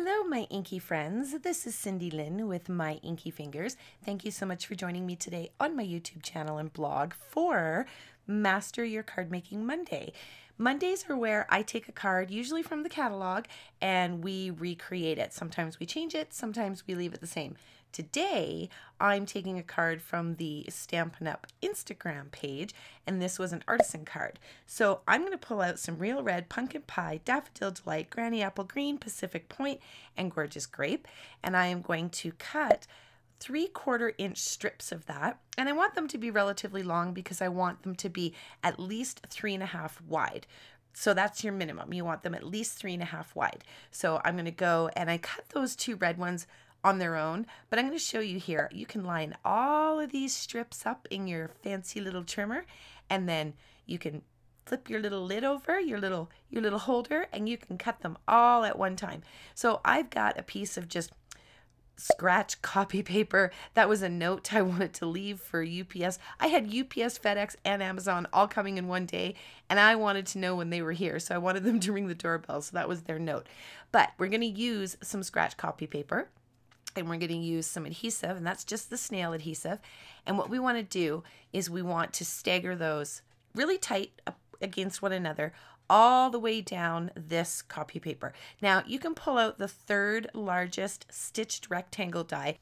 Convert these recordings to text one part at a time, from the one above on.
Hello, my inky friends. This is Cindy Lynn with My Inky Fingers. Thank you so much for joining me today on my YouTube channel and blog for Master Your Card Making Monday. Mondays are where I take a card, usually from the catalog, and we recreate it. Sometimes we change it, sometimes we leave it the same. Today, I'm taking a card from the Stampin' Up! Instagram page, and this was an artisan card. So I'm going to pull out some Real Red, Pumpkin Pie, Daffodil Delight, Granny Apple Green, Pacific Point, and Gorgeous Grape, and I am going to cut three quarter inch strips of that. And I want them to be relatively long because I want them to be at least three and a half wide. So that's your minimum. You want them at least three and a half wide. So I'm gonna go and I cut those two red ones on their own, but I'm gonna show you here. You can line all of these strips up in your fancy little trimmer and then you can flip your little lid over, your little your little holder, and you can cut them all at one time. So I've got a piece of just scratch copy paper. That was a note I wanted to leave for UPS. I had UPS, FedEx, and Amazon all coming in one day, and I wanted to know when they were here. So I wanted them to ring the doorbell. So that was their note. But we're going to use some scratch copy paper and we're going to use some adhesive, and that's just the snail adhesive. And what we want to do is we want to stagger those really tight uh, against one another all the way down this copy paper. Now you can pull out the third largest stitched rectangle die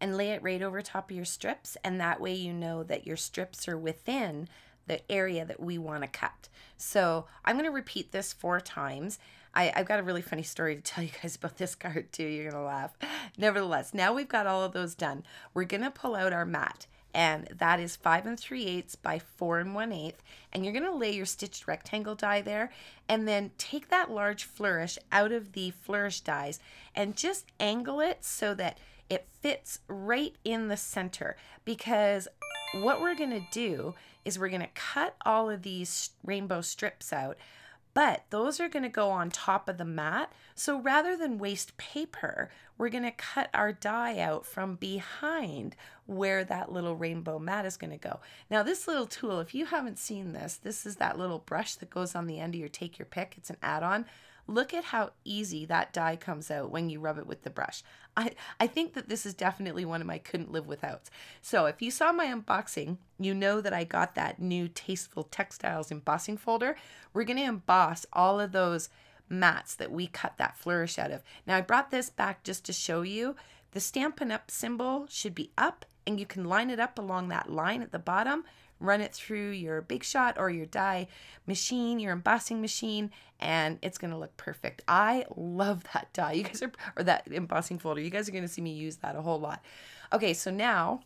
and lay it right over top of your strips and that way you know that your strips are within the area that we want to cut. So I'm going to repeat this four times. I, have got a really funny story to tell you guys about this card too. You're going to laugh. Nevertheless, now we've got all of those done. We're going to pull out our mat and that is five and three eighths by four and one eighth. And you're gonna lay your stitched rectangle die there and then take that large flourish out of the flourish dies and just angle it so that it fits right in the center because what we're gonna do is we're gonna cut all of these rainbow strips out but those are going to go on top of the mat. So rather than waste paper, we're going to cut our die out from behind where that little rainbow mat is going to go. Now this little tool, if you haven't seen this, this is that little brush that goes on the end of your take your pick. It's an add-on. Look at how easy that dye comes out when you rub it with the brush. I, I think that this is definitely one of my couldn't live withouts. So if you saw my unboxing, you know that I got that new Tasteful Textiles embossing folder. We're going to emboss all of those mats that we cut that flourish out of. Now I brought this back just to show you. The Stampin' Up symbol should be up and you can line it up along that line at the bottom run it through your big shot or your die machine, your embossing machine, and it's gonna look perfect. I love that die, you guys are, or that embossing folder. You guys are gonna see me use that a whole lot. Okay, so now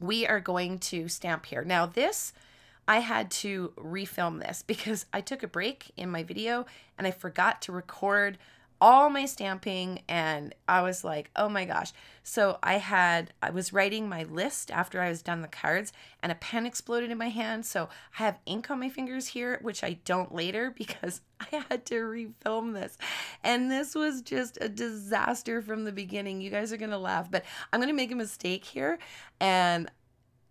we are going to stamp here. Now this, I had to refilm this because I took a break in my video and I forgot to record all my stamping and I was like, "Oh my gosh." So I had I was writing my list after I was done the cards and a pen exploded in my hand, so I have ink on my fingers here, which I don't later because I had to refilm this. And this was just a disaster from the beginning. You guys are going to laugh, but I'm going to make a mistake here and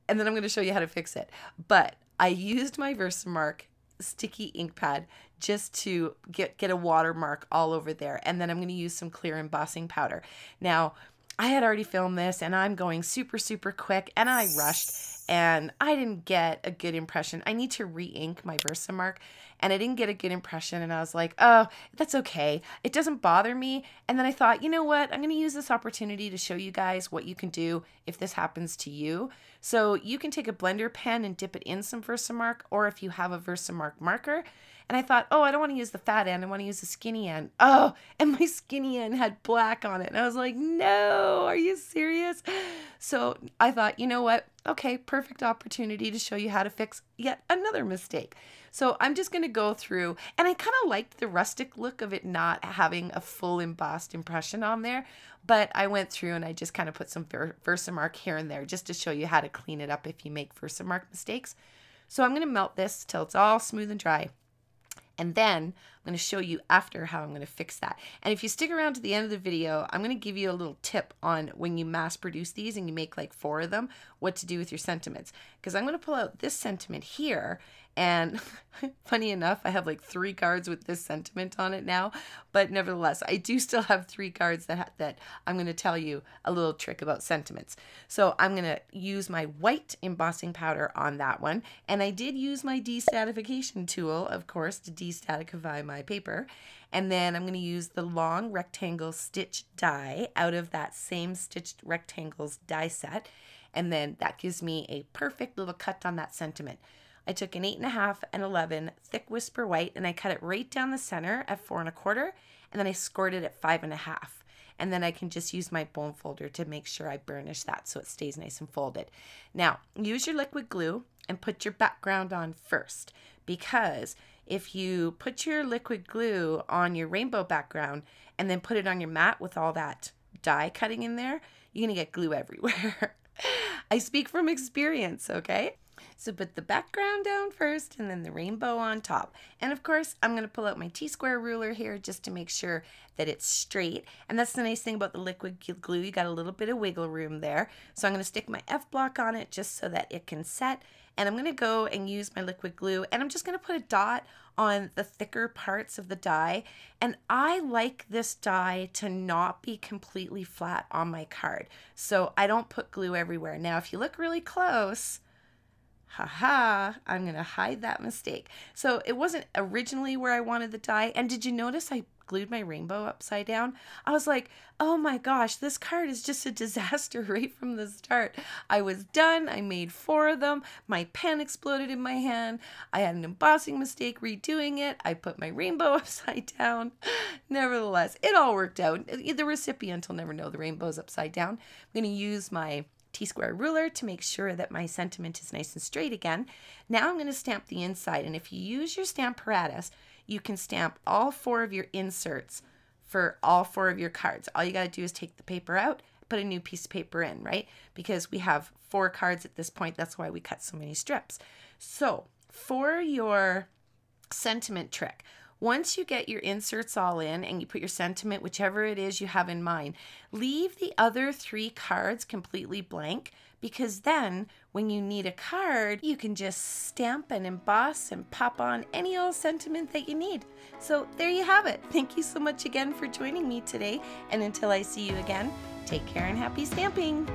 and then I'm going to show you how to fix it. But I used my Versamark sticky ink pad just to get, get a watermark all over there. And then I'm going to use some clear embossing powder. Now, I had already filmed this and I'm going super, super quick and I rushed and I didn't get a good impression. I need to re-ink my Versamark and I didn't get a good impression. And I was like, oh, that's okay. It doesn't bother me. And then I thought, you know what? I'm going to use this opportunity to show you guys what you can do if this happens to you. So you can take a blender pen and dip it in some Versamark, or if you have a Versamark marker. And I thought, oh, I don't want to use the fat end. I want to use the skinny end. Oh, and my skinny end had black on it. And I was like, no, are you serious? So I thought, you know what? Okay, perfect opportunity to show you how to fix yet another mistake. So I'm just going to go through, and I kind of liked the rustic look of it not having a full embossed impression on there, but I went through and I just kind of put some Versamark here and there just to show you how to clean it up if you make Versamark mistakes. So I'm going to melt this till it's all smooth and dry. And then I'm going to show you after how I'm going to fix that. And if you stick around to the end of the video, I'm going to give you a little tip on when you mass produce these and you make like four of them, what to do with your sentiments. Because I'm going to pull out this sentiment here and funny enough, I have like three cards with this sentiment on it now. But nevertheless, I do still have three cards that that I'm going to tell you a little trick about sentiments. So I'm going to use my white embossing powder on that one. And I did use my destatification tool, of course, to destaticify my paper. And then I'm going to use the long rectangle stitch die out of that same stitched rectangles die set. And then that gives me a perfect little cut on that sentiment. I took an eight and a half and 11 thick whisper white and I cut it right down the center at four and a quarter and then I scored it at five and a half. And then I can just use my bone folder to make sure I burnish that so it stays nice and folded. Now, use your liquid glue and put your background on first because if you put your liquid glue on your rainbow background and then put it on your mat with all that die cutting in there, you're gonna get glue everywhere. I speak from experience, okay? So put the background down first and then the rainbow on top. And of course, I'm gonna pull out my T-square ruler here just to make sure that it's straight. And that's the nice thing about the liquid glue, you got a little bit of wiggle room there. So I'm gonna stick my F-block on it just so that it can set. And I'm gonna go and use my liquid glue and I'm just gonna put a dot on the thicker parts of the die. And I like this die to not be completely flat on my card. So I don't put glue everywhere. Now, if you look really close, haha, I'm going to hide that mistake. So it wasn't originally where I wanted the die. And did you notice I glued my rainbow upside down? I was like, oh my gosh, this card is just a disaster right from the start. I was done. I made four of them. My pen exploded in my hand. I had an embossing mistake redoing it. I put my rainbow upside down. Nevertheless, it all worked out. The recipient will never know the rainbow's upside down. I'm going to use my T-square ruler to make sure that my sentiment is nice and straight again. Now I'm going to stamp the inside, and if you use your stamp apparatus, you can stamp all four of your inserts for all four of your cards. All you got to do is take the paper out, put a new piece of paper in, right? Because we have four cards at this point. That's why we cut so many strips. So for your sentiment trick, once you get your inserts all in and you put your sentiment, whichever it is you have in mind, leave the other three cards completely blank because then when you need a card, you can just stamp and emboss and pop on any old sentiment that you need. So there you have it. Thank you so much again for joining me today. And until I see you again, take care and happy stamping.